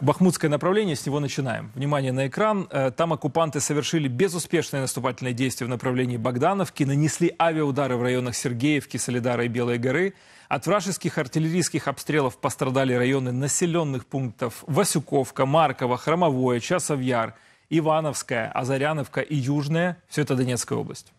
Бахмутское направление, с него начинаем. Внимание на экран. Э, там оккупанты совершили безуспешные наступательные действия в направлении Богдановки, нанесли авиаудары в районах Сергеевки, Солидара и Белой горы. От вражеских артиллерийских обстрелов пострадали районы населенных пунктов Васюковка, Маркова, Хромовое, Часовьяр, Ивановская, Азаряновка и Южная. Все это Донецкая область.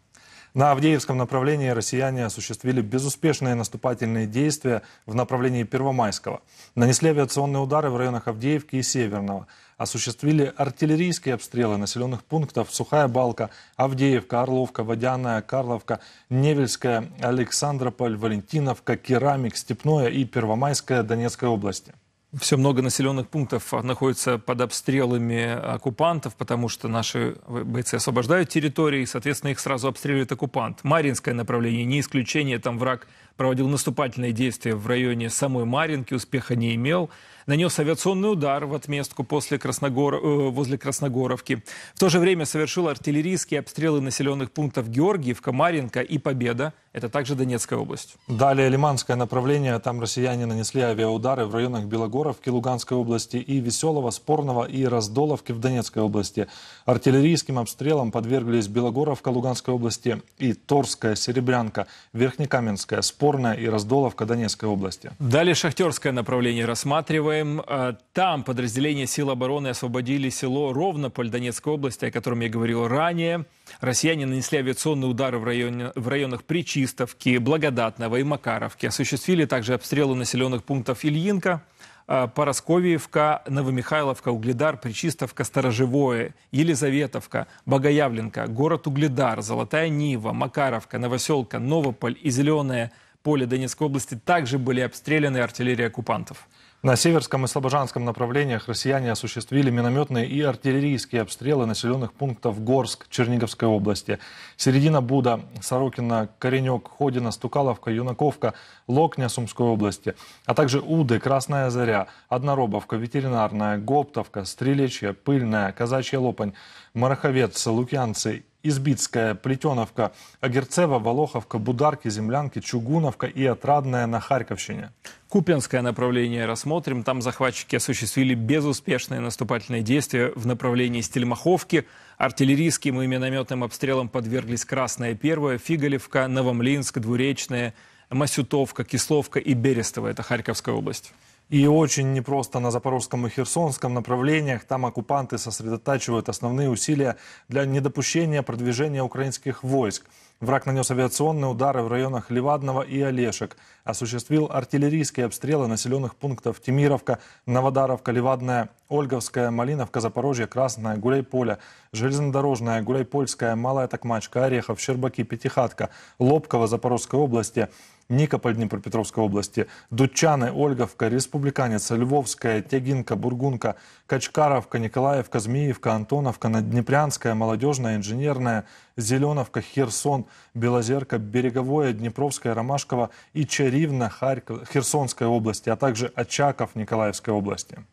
На Авдеевском направлении россияне осуществили безуспешные наступательные действия в направлении Первомайского. Нанесли авиационные удары в районах Авдеевки и Северного. Осуществили артиллерийские обстрелы населенных пунктов Сухая Балка, Авдеевка, Орловка, Водяная, Карловка, Невельская, Александрополь, Валентиновка, Керамик, Степное и Первомайская Донецкой области все много населенных пунктов находится под обстрелами оккупантов, потому что наши бойцы освобождают территории, и, соответственно, их сразу обстреливает оккупант. Маринское направление не исключение, там враг проводил наступательные действия в районе самой Маринки, успеха не имел нанес авиационный удар в отместку после Красногор... Э, возле Красногоровки. В то же время совершил артиллерийские обстрелы населенных пунктов Георгиевка, Маринка и Победа. Это также Донецкая область. Далее Лиманское направление. Там россияне нанесли авиаудары в районах Белогоровки Луганской области и Веселого, Спорного и Раздоловки в Донецкой области. Артиллерийским обстрелам подверглись Белогоровка Луганской области и Торская, Серебрянка, Верхнекаменская, Спорная и Раздоловка Донецкой области. Далее Шахтерское направление рассматриваем рассказываем. А, там подразделения сил обороны освободили село Ровнополь Донецкой области, о котором я говорил ранее. Россияне нанесли авиационные удары в, районе, в районах Причистовки, Благодатного и Макаровки. Осуществили также обстрелы населенных пунктов Ильинка, а, Поросковиевка, Новомихайловка, Угледар, Причистовка, Сторожевое, Елизаветовка, Богоявленка, город Угледар, Золотая Нива, Макаровка, Новоселка, Новополь и зеленое поле Донецкой области также были обстреляны артиллерией оккупантов. На северском и слобожанском направлениях россияне осуществили минометные и артиллерийские обстрелы населенных пунктов Горск Черниговской области. Середина Буда, Сорокина, Коренек, Ходина, Стукаловка, Юнаковка, Локня Сумской области, а также Уды, Красная Заря, Одноробовка, Ветеринарная, Гоптовка, Стрелечье, Пыльная, Казачья Лопань, Мараховец, Лукьянцы Избитская, Плетеновка, Огерцево, Волоховка, Бударки, Землянки, Чугуновка и Отрадная на Харьковщине. Купенское направление рассмотрим. Там захватчики осуществили безуспешные наступательные действия в направлении Стельмаховки. Артиллерийским и минометным обстрелом подверглись Красная Первая, Фиголевка, Новомлинск, Двуречная, Масютовка, Кисловка и Берестово. Это Харьковская область. И очень непросто на запорожском и херсонском направлениях. Там оккупанты сосредотачивают основные усилия для недопущения продвижения украинских войск. Враг нанес авиационные удары в районах Левадного и Олешек. Осуществил артиллерийские обстрелы населенных пунктов Тимировка, Новодаровка, Левадная, Ольговская, Малиновка, Запорожье, Красное, Гуляйполе, Железнодорожная, Гуляйпольская, Малая Токмачка, Орехов, Щербаки, Пятихатка, Лобково, Запорожской области – Никополь Днепропетровской области, Дучаны, Ольговка, республиканец, Львовская, Тягинка, Бургунка, Качкаровка, Николаевка, Змеевка, Антоновка, Днепрянская, Молодежная, Инженерная, Зеленовка, Херсон, Белозерка, Береговое, Днепровская, Ромашково и Чаривна Харьков, Херсонской области, а также Очаков Николаевской области.